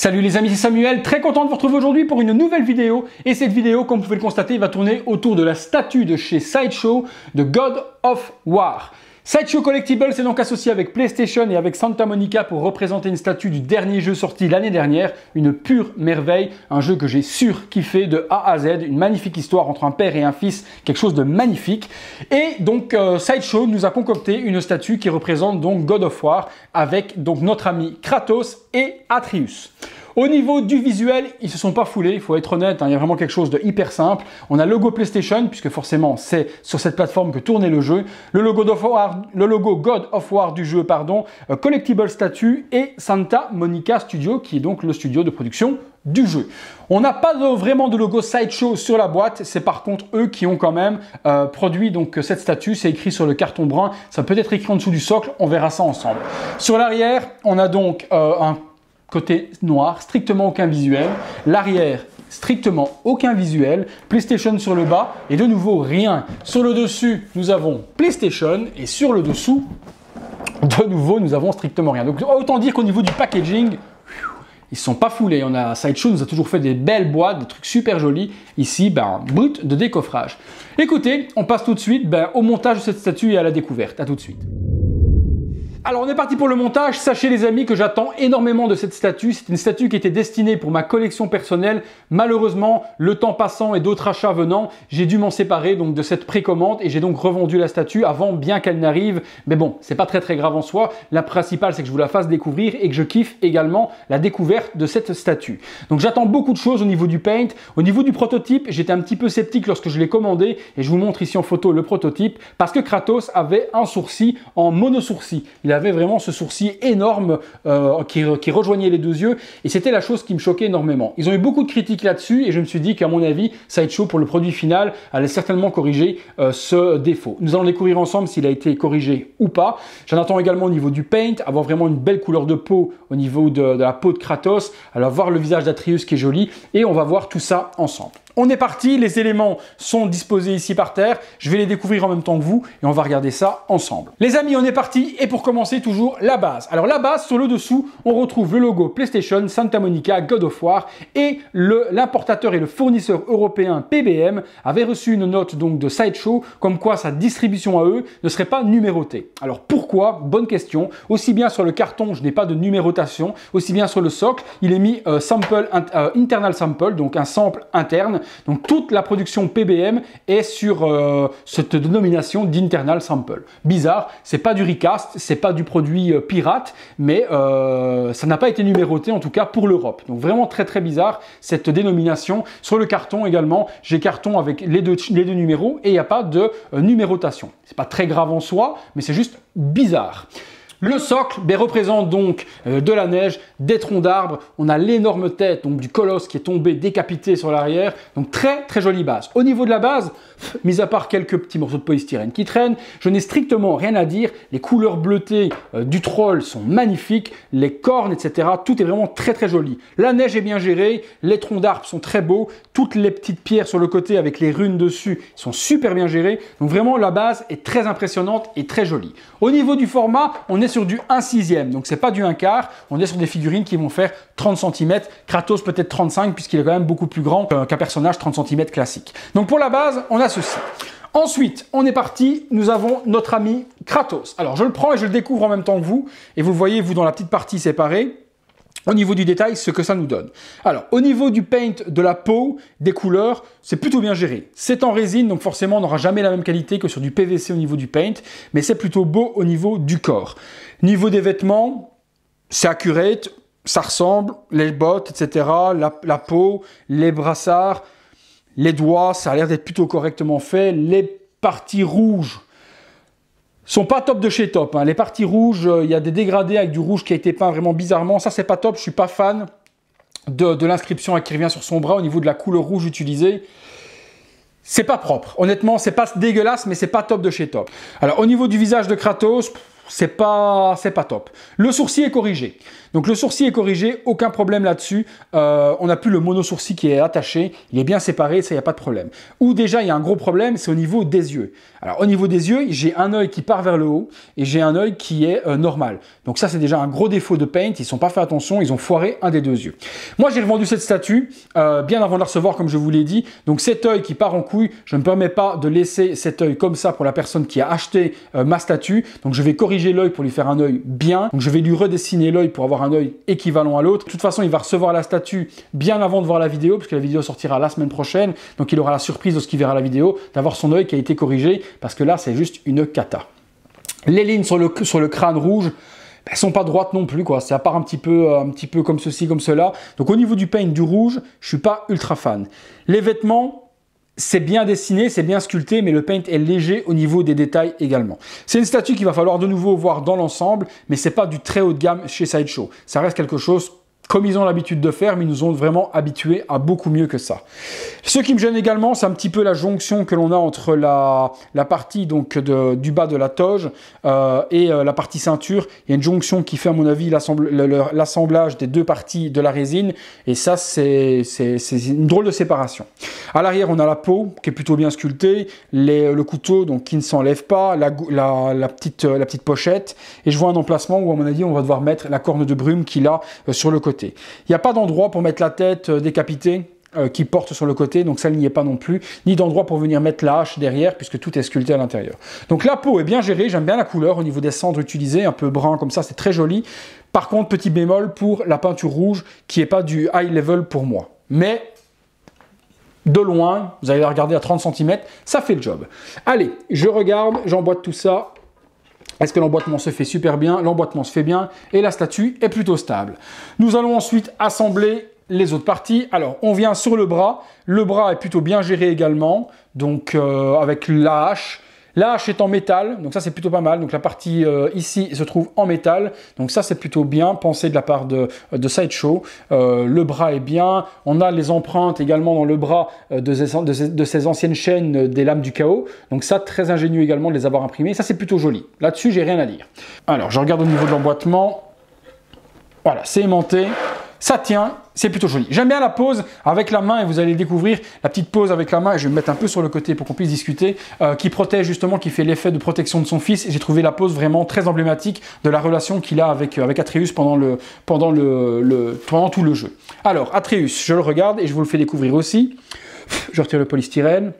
Salut les amis, c'est Samuel, très content de vous retrouver aujourd'hui pour une nouvelle vidéo. Et cette vidéo, comme vous pouvez le constater, va tourner autour de la statue de chez Sideshow de God of War. Sideshow Collectibles s'est donc associé avec PlayStation et avec Santa Monica pour représenter une statue du dernier jeu sorti l'année dernière, une pure merveille, un jeu que j'ai sûr kiffé de A à Z, une magnifique histoire entre un père et un fils, quelque chose de magnifique. Et donc euh, Sideshow nous a concocté une statue qui représente donc God of War avec donc notre ami Kratos et Atreus. Au niveau du visuel, ils se sont pas foulés, il faut être honnête, hein, il y a vraiment quelque chose de hyper simple. On a le logo PlayStation, puisque forcément c'est sur cette plateforme que tournait le jeu, le logo, of le logo God of War du jeu, pardon, euh, Collectible Statue et Santa Monica Studio, qui est donc le studio de production du jeu. On n'a pas vraiment de logo Sideshow sur la boîte, c'est par contre eux qui ont quand même euh, produit donc cette statue, c'est écrit sur le carton brun, ça peut être écrit en dessous du socle, on verra ça ensemble. Sur l'arrière, on a donc euh, un côté noir, strictement aucun visuel. L'arrière, strictement aucun visuel. PlayStation sur le bas et de nouveau rien. Sur le dessus, nous avons PlayStation et sur le dessous, de nouveau, nous avons strictement rien. Donc autant dire qu'au niveau du packaging, ils sont pas foulés. On a Sideshow nous a toujours fait des belles boîtes, des trucs super jolis. Ici, ben, brut de décoffrage. Écoutez, on passe tout de suite ben, au montage de cette statue et à la découverte. À tout de suite. Alors on est parti pour le montage, sachez les amis que j'attends énormément de cette statue, c'est une statue qui était destinée pour ma collection personnelle, malheureusement le temps passant et d'autres achats venant, j'ai dû m'en séparer donc de cette précommande et j'ai donc revendu la statue avant bien qu'elle n'arrive, mais bon c'est pas très très grave en soi, la principale c'est que je vous la fasse découvrir et que je kiffe également la découverte de cette statue. Donc j'attends beaucoup de choses au niveau du paint, au niveau du prototype j'étais un petit peu sceptique lorsque je l'ai commandé et je vous montre ici en photo le prototype parce que Kratos avait un sourcil en monosourcil il avait vraiment ce sourcil énorme euh, qui, rejoignait les deux yeux, et c'était la chose qui me choquait énormément. Ils ont eu beaucoup de critiques là-dessus, et je me suis dit qu'à mon avis, Sideshow, pour le produit final, allait certainement corriger euh, ce défaut. Nous allons découvrir ensemble s'il a été corrigé ou pas. J'en attends également au niveau du paint, avoir vraiment une belle couleur de peau au niveau de, de la peau de Kratos, alors voir le visage d'Atrius qui est joli, et on va voir tout ça ensemble. On est parti, les éléments sont disposés ici par terre, je vais les découvrir en même temps que vous et on va regarder ça ensemble. Les amis, on est parti et pour commencer toujours la base. Alors la base, sur le dessous, on retrouve le logo PlayStation, Santa Monica, God of War et l'importateur et le fournisseur européen PBM avait reçu une note donc de Sideshow comme quoi sa distribution à eux ne serait pas numérotée. Alors pourquoi Bonne question. Aussi bien sur le carton, je n'ai pas de numérotation, aussi bien sur le socle, il est mis euh, sample euh, internal sample, donc un sample interne donc toute la production PBM est sur euh, cette dénomination d'internal sample. Bizarre, c'est pas du recast, c'est pas du produit euh, pirate, mais euh, ça n'a pas été numéroté en tout cas pour l'Europe. Donc vraiment très très bizarre cette dénomination. Sur le carton également, j'ai carton avec les deux, les deux numéros et il n'y a pas de numérotation. C'est pas très grave en soi, mais c'est juste bizarre. Le socle ben, représente donc euh, de la neige, des troncs d'arbres, on a l'énorme tête donc, du colosse qui est tombé décapité sur l'arrière, donc très très jolie base. Au niveau de la base, mis à part quelques petits morceaux de polystyrène qui traînent, je n'ai strictement rien à dire, les couleurs bleutées euh, du troll sont magnifiques, les cornes, etc., tout est vraiment très très joli. La neige est bien gérée, les troncs d'arbres sont très beaux, toutes les petites pierres sur le côté avec les runes dessus sont super bien gérées, donc vraiment la base est très impressionnante et très jolie. Au niveau du format, on est sur du 1 sixième, donc c'est pas du 1 quart, on est sur des figurines qui vont faire 30 cm, Kratos peut-être 35 puisqu'il est quand même beaucoup plus grand qu'un personnage 30 cm classique. Donc pour la base, on a ceci. Ensuite, on est parti, nous avons notre ami Kratos. Alors je le prends et je le découvre en même temps que vous, et vous le voyez vous dans la petite partie séparée, au niveau du détail ce que ça nous donne. Alors, au niveau du paint, de la peau, des couleurs, c'est plutôt bien géré. C'est en résine, donc forcément, on n'aura jamais la même qualité que sur du PVC au niveau du paint, mais c'est plutôt beau au niveau du corps. Niveau des vêtements, c'est accurate, ça ressemble, les bottes, etc., la, la peau, les brassards, les doigts, ça a l'air d'être plutôt correctement fait, les parties rouges, sont pas top de chez top. Hein. Les parties rouges, euh, il y a des dégradés avec du rouge qui a été peint vraiment bizarrement. Ça, c'est pas top. Je suis pas fan de, de l'inscription hein, qui revient sur son bras au niveau de la couleur rouge utilisée. C'est pas propre. Honnêtement, c'est pas dégueulasse, mais c'est pas top de chez top. Alors, au niveau du visage de Kratos, c'est pas, c'est pas top. Le sourcil est corrigé. Donc le sourcil est corrigé, aucun problème là-dessus. Euh, on n'a plus le mono-sourcil qui est attaché, il est bien séparé, ça, il n'y a pas de problème. Ou déjà, il y a un gros problème, c'est au niveau des yeux. Alors au niveau des yeux, j'ai un œil qui part vers le haut et j'ai un œil qui est euh, normal. Donc ça, c'est déjà un gros défaut de Paint, ils sont pas fait attention, ils ont foiré un des deux yeux. Moi, j'ai revendu cette statue euh, bien avant de la recevoir, comme je vous l'ai dit. Donc cet œil qui part en couille, je ne me permets pas de laisser cet œil comme ça pour la personne qui a acheté ma statue. Donc je vais corriger l'œil pour lui faire un oeil bien. Donc je vais lui redessiner l'œil pour avoir un oeil équivalent à l'autre. De toute façon, il va recevoir la statue bien avant de voir la vidéo, puisque la vidéo sortira la semaine prochaine. Donc il aura la surprise lorsqu'il verra la vidéo d'avoir son œil qui a été corrigé, parce que là, c'est juste une cata. Les lignes sur le, sur le crâne rouge, ben, elles sont pas droites non plus quoi. C'est à part un petit peu, euh, un petit peu comme ceci, comme cela. Donc au niveau du peigne du rouge, je suis pas ultra fan. Les vêtements, c'est bien dessiné, c'est bien sculpté, mais le paint est léger au niveau des détails également. C'est une statue qu'il va falloir de nouveau voir dans l'ensemble, mais c'est pas du très haut de gamme chez Sideshow. Ça reste quelque chose comme ils ont l'habitude de faire, mais ils nous ont vraiment habitués à beaucoup mieux que ça. Ce qui me gêne également, c'est un petit peu la jonction que l'on a entre la, la partie donc du bas de la toge euh, et euh, la partie ceinture. Il y a une jonction qui fait, à mon avis, l'assemblage des deux parties de la résine, et ça, c'est une drôle de séparation. À l'arrière, on a la peau qui est plutôt bien sculptée, le couteau donc qui ne s'enlève pas, la, la, petite, la petite pochette, et je vois un emplacement où, à mon avis, on va devoir mettre la corne de brume qu'il a euh, sur le côté. Il n'y a pas d'endroit pour mettre la tête euh, décapitée euh, qui porte sur le côté, donc ça n'y est pas non plus, ni d'endroit pour venir mettre la hache derrière, puisque tout est sculpté à l'intérieur. Donc la peau est bien gérée, j'aime bien la couleur au niveau des cendres utilisées, un peu brun comme ça, c'est très joli. Par contre, petit bémol pour la peinture rouge, qui n'est pas du high level pour moi. Mais de loin, vous allez la regarder à 30 cm, ça fait le job. Allez, je regarde, j'emboîte tout ça, est-ce que l'emboîtement se fait super bien L'emboîtement se fait bien et la statue est plutôt stable. Nous allons ensuite assembler les autres parties. Alors, on vient sur le bras. Le bras est plutôt bien géré également, donc euh, avec la hache Là, est en métal, donc ça c'est plutôt pas mal. Donc la partie euh, ici se trouve en métal, donc ça c'est plutôt bien pensé de la part de, Sideshow. Euh, le bras est bien, on a les empreintes également dans le bras euh, de ces, anciennes chaînes des lames du chaos, donc ça très ingénieux également de les avoir imprimées, ça c'est plutôt joli. Là-dessus j'ai rien à dire. Alors je regarde au niveau de l'emboîtement, voilà c'est aimanté, ça tient, c'est plutôt joli. J'aime bien la pose avec la main et vous allez découvrir la petite pose avec la main. Et je vais me mettre un peu sur le côté pour qu'on puisse discuter, euh, qui protège justement, qui fait l'effet de protection de son fils. Et j'ai trouvé la pose vraiment très emblématique de la relation qu'il a avec, euh, avec Atreus pendant, le, pendant, le, pendant tout le jeu. Alors, Atreus, je le regarde et je vous le fais découvrir aussi. Je retire le polystyrène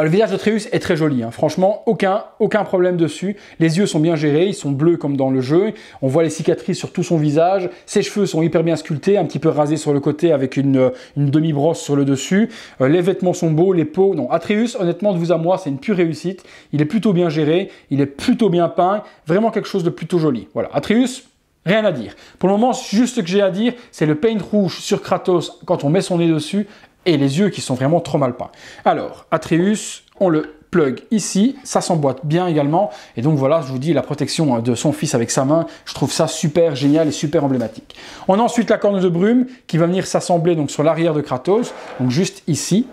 le visage d'Atreus est très joli, hein. franchement, aucun, aucun problème dessus. Les yeux sont bien gérés, ils sont bleus comme dans le jeu. On voit les cicatrices sur tout son visage. Ses cheveux sont hyper bien sculptés, un petit peu rasés sur le côté avec une, euh, demi-brosse sur le dessus. Euh, les vêtements sont beaux, les peaux. Non, Atreus, honnêtement, de vous à moi, c'est une pure réussite. Il est plutôt bien géré, il est plutôt bien peint, vraiment quelque chose de plutôt joli. Voilà, Atreus, Rien à dire. Pour le moment, juste ce que j'ai à dire, c'est le paint rouge sur Kratos quand on met son nez dessus et les yeux qui sont vraiment trop mal peints. Alors, Atreus, on le plug ici, ça s'emboîte bien également, et donc voilà, je vous dis, la protection hein, de son fils avec sa main, je trouve ça super génial et super emblématique. On a ensuite la corne de brume qui va venir s'assembler donc sur l'arrière de Kratos, donc juste ici.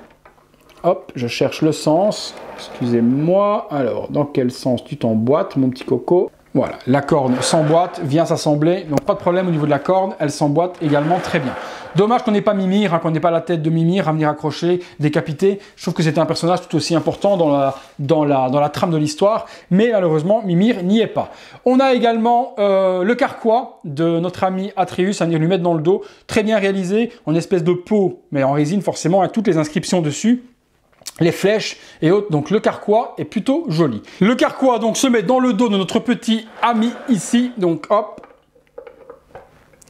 Hop, je cherche le sens, excusez-moi, alors dans quel sens tu t'emboîtes mon petit coco voilà, la corne s'emboîte, vient s'assembler, donc pas de problème au niveau de la corne, elle s'emboîte également très bien. Dommage qu'on n'ait pas Mimir, hein, qu'on n'ait pas la tête de Mimir à venir accrocher, décapiter. Je trouve que c'était un personnage tout aussi important dans la, dans dans la trame de l'histoire, mais malheureusement, Mimir n'y est pas. On a également euh, le carquois de notre ami Atreus à venir lui mettre dans le dos, très bien réalisé, en espèce de peau, mais en résine forcément, avec toutes les inscriptions dessus les flèches et autres. Donc le carquois est plutôt joli. Le carquois donc se met dans le dos de notre petit ami ici. Donc hop,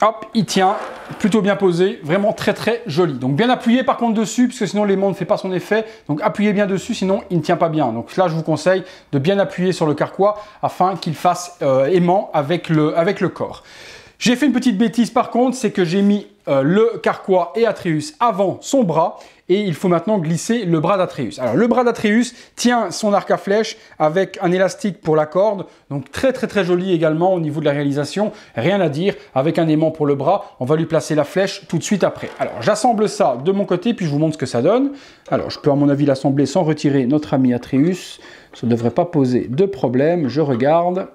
hop, il tient, plutôt bien posé, vraiment très très joli. Donc bien appuyé par contre dessus, puisque sinon l'aimant ne fait pas son effet. Donc appuyez bien dessus, sinon il ne tient pas bien. Donc là, je vous conseille de bien appuyer sur le carquois afin qu'il fasse euh, aimant avec le, avec le corps. J'ai fait une petite bêtise par contre, c'est que j'ai mis euh, le Carquois et Atreus avant son bras et il faut maintenant glisser le bras d'Atreus. Alors le bras d'Atreus tient son arc à flèche avec un élastique pour la corde, donc très très très joli également au niveau de la réalisation, rien à dire, avec un aimant pour le bras, on va lui placer la flèche tout de suite après. Alors j'assemble ça de mon côté puis je vous montre ce que ça donne. Alors je peux à mon avis l'assembler sans retirer notre ami Atreus, ça ne devrait pas poser de problème, je regarde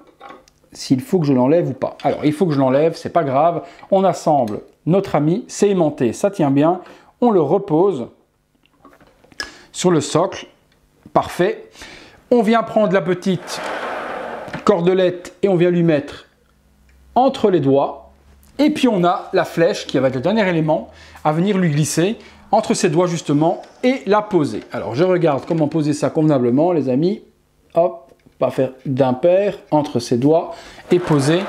s'il faut que je l'enlève ou pas. Alors, il faut que je l'enlève, c'est pas grave. On assemble notre ami, c'est aimanté, ça tient bien. On le repose sur le socle. Parfait. On vient prendre la petite cordelette et on vient lui mettre entre les doigts. Et puis on a la flèche qui va être le dernier élément à venir lui glisser entre ses doigts justement et la poser. Alors je regarde comment poser ça convenablement les amis. Hop, va faire d'un paire entre ses doigts et poser.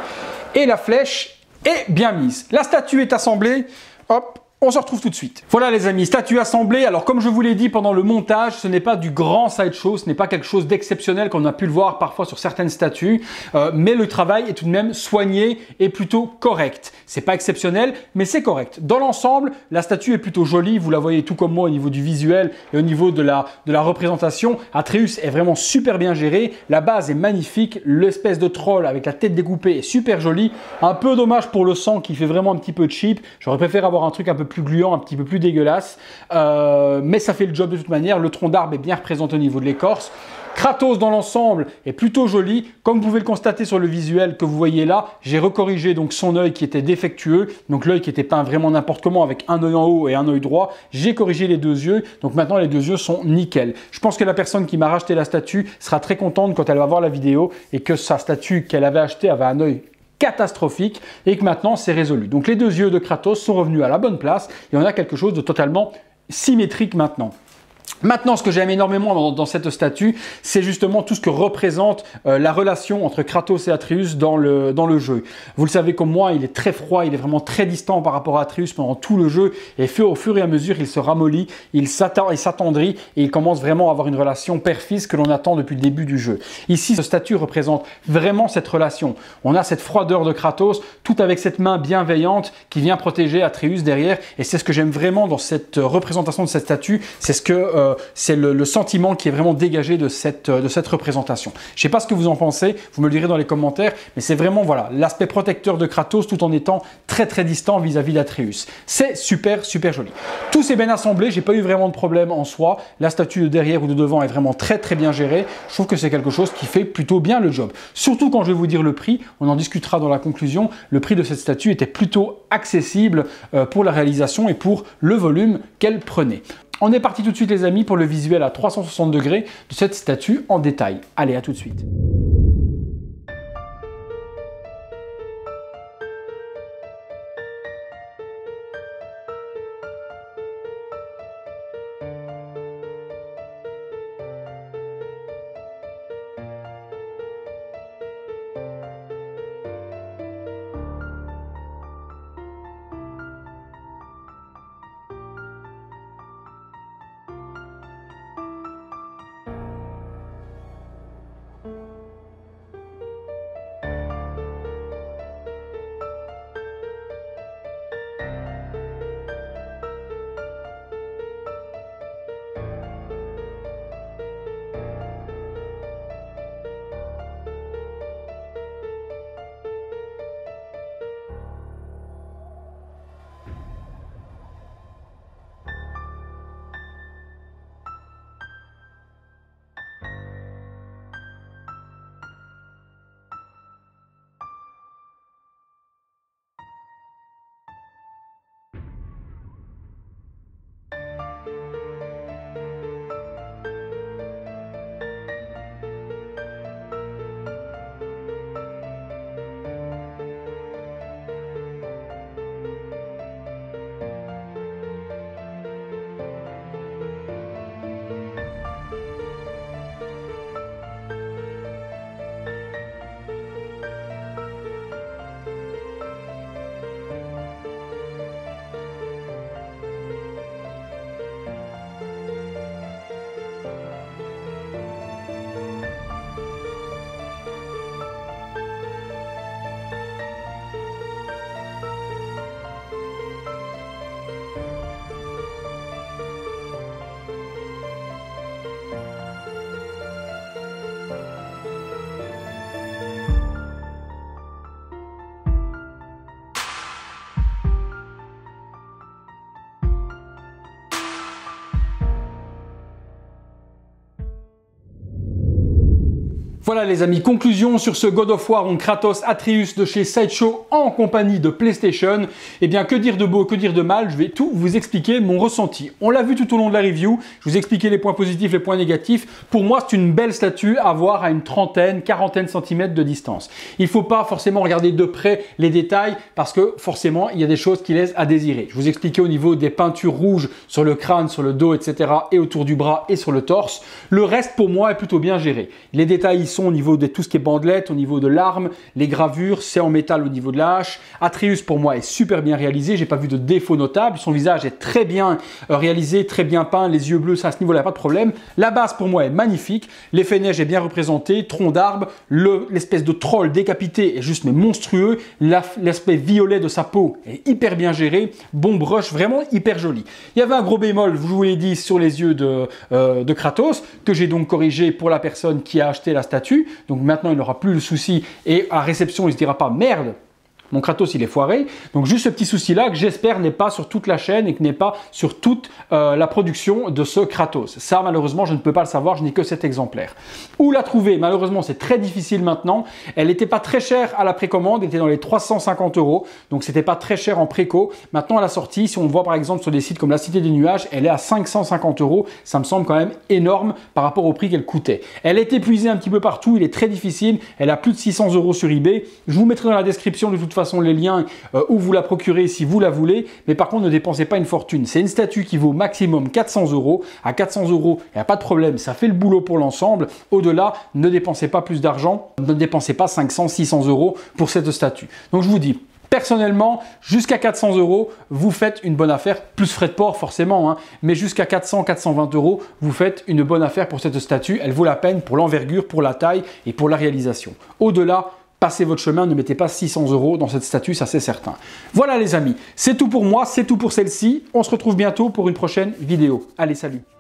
Et la flèche est bien mise. La statue est assemblée. Hop, on se retrouve tout de suite. Voilà les amis, statue assemblée. Alors comme je vous l'ai dit pendant le montage, ce n'est pas du grand sideshow, ce n'est pas quelque chose d'exceptionnel qu'on a pu le voir parfois sur certaines statues, euh, mais le travail est tout de même soigné et plutôt correct. C'est pas exceptionnel, mais c'est correct. Dans l'ensemble, la statue est plutôt jolie, vous la voyez tout comme moi au niveau du visuel et au niveau de la, de la représentation. Atreus est vraiment super bien géré, la base est magnifique, l'espèce de troll avec la tête découpée est super jolie. Un peu dommage pour le sang qui fait vraiment un petit peu cheap, j'aurais préféré avoir un truc un peu plus gluant, un petit peu plus dégueulasse. Euh, mais ça fait le job de toute manière. Le tronc d'arbre est bien représenté au niveau de l'écorce. Kratos dans l'ensemble est plutôt joli. Comme vous pouvez le constater sur le visuel que vous voyez là, j'ai recorrigé donc son œil qui était défectueux, donc l'œil qui était peint vraiment n'importe comment avec un œil en haut et un œil droit. J'ai corrigé les deux yeux, donc maintenant les deux yeux sont nickel. Je pense que la personne qui m'a racheté la statue sera très contente quand elle va voir la vidéo et que sa statue qu'elle avait achetée avait un œil catastrophique et que maintenant c'est résolu. Donc les deux yeux de Kratos sont revenus à la bonne place et on a quelque chose de totalement symétrique maintenant. Maintenant, ce que j'aime énormément dans, cette statue, c'est justement tout ce que représente euh, la relation entre Kratos et Atreus dans le, dans le jeu. Vous le savez comme moi, il est très froid, il est vraiment très distant par rapport à Atreus pendant tout le jeu, et au fur et à mesure, il se ramollit, il s'attendrit, et il commence vraiment à avoir une relation père-fils que l'on attend depuis le début du jeu. Ici, ce statue représente vraiment cette relation. On a cette froideur de Kratos, tout avec cette main bienveillante qui vient protéger Atreus derrière, et c'est ce que j'aime vraiment dans cette euh, représentation de cette statue, c'est ce que... Euh, euh, c'est le, sentiment qui est vraiment dégagé de cette, euh, de cette représentation. Je ne sais pas ce que vous en pensez, vous me le direz dans les commentaires, mais c'est vraiment voilà l'aspect protecteur de Kratos tout en étant très très distant vis-à-vis d'Atreus. C'est super super joli. Tout s'est bien assemblé, j'ai pas eu vraiment de problème en soi. La statue de derrière ou de devant est vraiment très très bien gérée. Je trouve que c'est quelque chose qui fait plutôt bien le job. Surtout quand je vais vous dire le prix, on en discutera dans la conclusion, le prix de cette statue était plutôt accessible euh, pour la réalisation et pour le volume qu'elle prenait. On est parti tout de suite les amis pour le visuel à 360 degrés de cette statue en détail. Allez, à tout de suite. Voilà les amis, conclusion sur ce God of War on Kratos Atreus de chez Sideshow en compagnie de PlayStation. Eh bien que dire de beau, que dire de mal, je vais tout vous expliquer mon ressenti. On l'a vu tout au long de la review, je vous expliquais les points positifs, les points négatifs. Pour moi c'est une belle statue à voir à une trentaine, quarantaine centimètres de distance. Il ne faut pas forcément regarder de près les détails parce que forcément il y a des choses qui laissent à désirer. Je vous expliquais au niveau des peintures rouges sur le crâne, sur le dos, etc. et autour du bras et sur le torse. Le reste pour moi est plutôt bien géré. Les détails au niveau de tout ce qui est bandelette, au niveau de l'arme, les gravures, c'est en métal au niveau de la hache. Atreus pour moi est super bien réalisé, j'ai pas vu de défaut notable, son visage est très bien euh, réalisé, très bien peint, les yeux bleus, ça à ce niveau-là, pas de problème. La base pour moi est magnifique, l'effet neige est bien représenté, tronc d'arbre, l'espèce de troll décapité est juste mais monstrueux, l'aspect violet de sa peau est hyper bien géré, bon brush, vraiment hyper joli. Il y avait un gros bémol, je vous l'ai dit, sur les yeux de, euh, de Kratos, que j'ai donc corrigé pour la personne qui a acheté la statue donc maintenant, il n'aura plus le souci et à réception, il se dira pas merde, mon Kratos, il est foiré. Donc juste ce petit souci-là que j'espère n'est pas sur toute la chaîne et que n'est pas sur toute euh, la production de ce Kratos. Ça, malheureusement, je ne peux pas le savoir, je n'ai que cet exemplaire. Où la trouver Malheureusement, c'est très difficile maintenant. Elle n'était pas très chère à la précommande, elle était dans les 350 euros, donc c'était pas très cher en préco. Maintenant, à la sortie, si on voit par exemple sur des sites comme La Cité des Nuages, elle est à 550 euros. Ça me semble quand même énorme par rapport au prix qu'elle coûtait. Elle est épuisée un petit peu partout, il est très difficile. Elle a plus de 600 euros sur eBay. Je vous mettrai dans la description de toute façon sont les liens euh, où vous la procurez si vous la voulez, mais par contre ne dépensez pas une fortune. C'est une statue qui vaut maximum 400 euros. À 400 euros, il n'y a pas de problème, ça fait le boulot pour l'ensemble. Au-delà, ne dépensez pas plus d'argent, ne dépensez pas 500, 600 euros pour cette statue. Donc je vous dis, Personnellement, jusqu'à 400 euros, vous faites une bonne affaire, plus frais de port forcément, hein, mais jusqu'à 400, 420 euros, vous faites une bonne affaire pour cette statue. Elle vaut la peine pour l'envergure, pour la taille et pour la réalisation. Au-delà, passez votre chemin, ne mettez pas 600 euros dans cette statue, ça c'est certain. Voilà les amis, c'est tout pour moi, c'est tout pour celle-ci. On se retrouve bientôt pour une prochaine vidéo. Allez, salut